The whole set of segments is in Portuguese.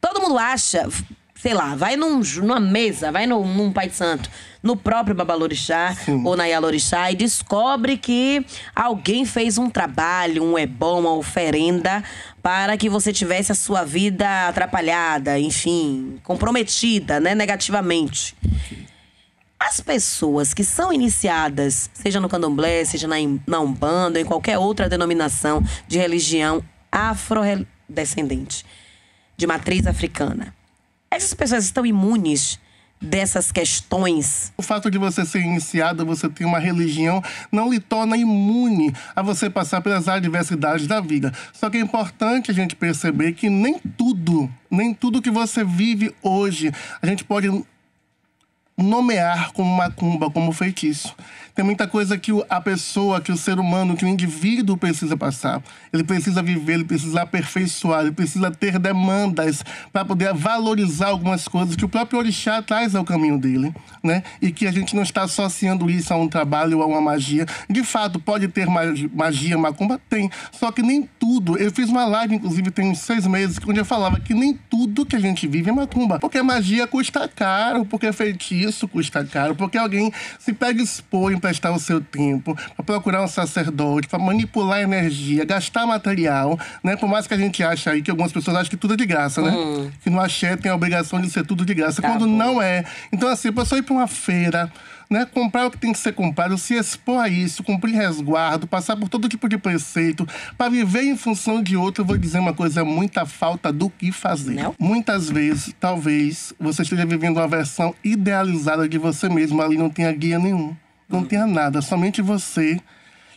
Todo mundo acha, sei lá, vai num, numa mesa, vai num, num Pai Santo, no próprio Babalorixá Sim. ou na Yalorixá e descobre que alguém fez um trabalho, um bom, uma oferenda para que você tivesse a sua vida atrapalhada, enfim, comprometida, né, negativamente. As pessoas que são iniciadas, seja no candomblé, seja na, na Umbanda, em qualquer outra denominação de religião afrodescendente, de matriz africana. Essas pessoas estão imunes dessas questões. O fato de você ser iniciado, você ter uma religião, não lhe torna imune a você passar pelas adversidades da vida. Só que é importante a gente perceber que nem tudo, nem tudo que você vive hoje, a gente pode nomear como macumba, como feitiço. Tem muita coisa que a pessoa, que o ser humano, que o indivíduo precisa passar. Ele precisa viver, ele precisa aperfeiçoar, ele precisa ter demandas para poder valorizar algumas coisas que o próprio orixá traz ao caminho dele, né? E que a gente não está associando isso a um trabalho ou a uma magia. De fato, pode ter magia, macumba? Tem. Só que nem tudo. Eu fiz uma live, inclusive, tem uns seis meses, onde eu falava que nem tudo que a gente vive é macumba. Porque magia custa caro, porque feitiço isso custa caro, porque alguém se predispõe a emprestar o seu tempo para procurar um sacerdote, para manipular energia, gastar material, né? Por mais que a gente ache aí que algumas pessoas acham que tudo é de graça, né? Hum. Que no axé tem a obrigação de ser tudo de graça, tá quando bom. não é. Então, assim, a pessoa ir para uma feira, né, comprar o que tem que ser comprado, se expor a isso, cumprir resguardo, passar por todo tipo de preceito, para viver em função de outro, eu vou dizer uma coisa, muita falta do que fazer. Não? Muitas vezes, talvez, você esteja vivendo uma versão idealizada de você mesmo, ali não tenha guia nenhum, não hum. tenha nada, somente você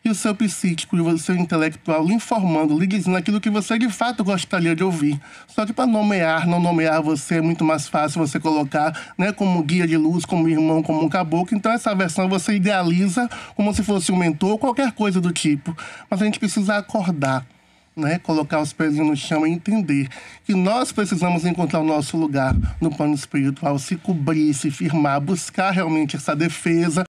e o seu psíquico e o seu intelectual informando, lhe dizendo aquilo que você de fato gostaria de ouvir. Só que para nomear, não nomear você é muito mais fácil você colocar né, como guia de luz, como irmão, como um caboclo. Então essa versão você idealiza como se fosse um mentor, qualquer coisa do tipo. Mas a gente precisa acordar. Né, colocar os pés no chão e entender que nós precisamos encontrar o nosso lugar no plano espiritual, se cobrir, se firmar, buscar realmente essa defesa,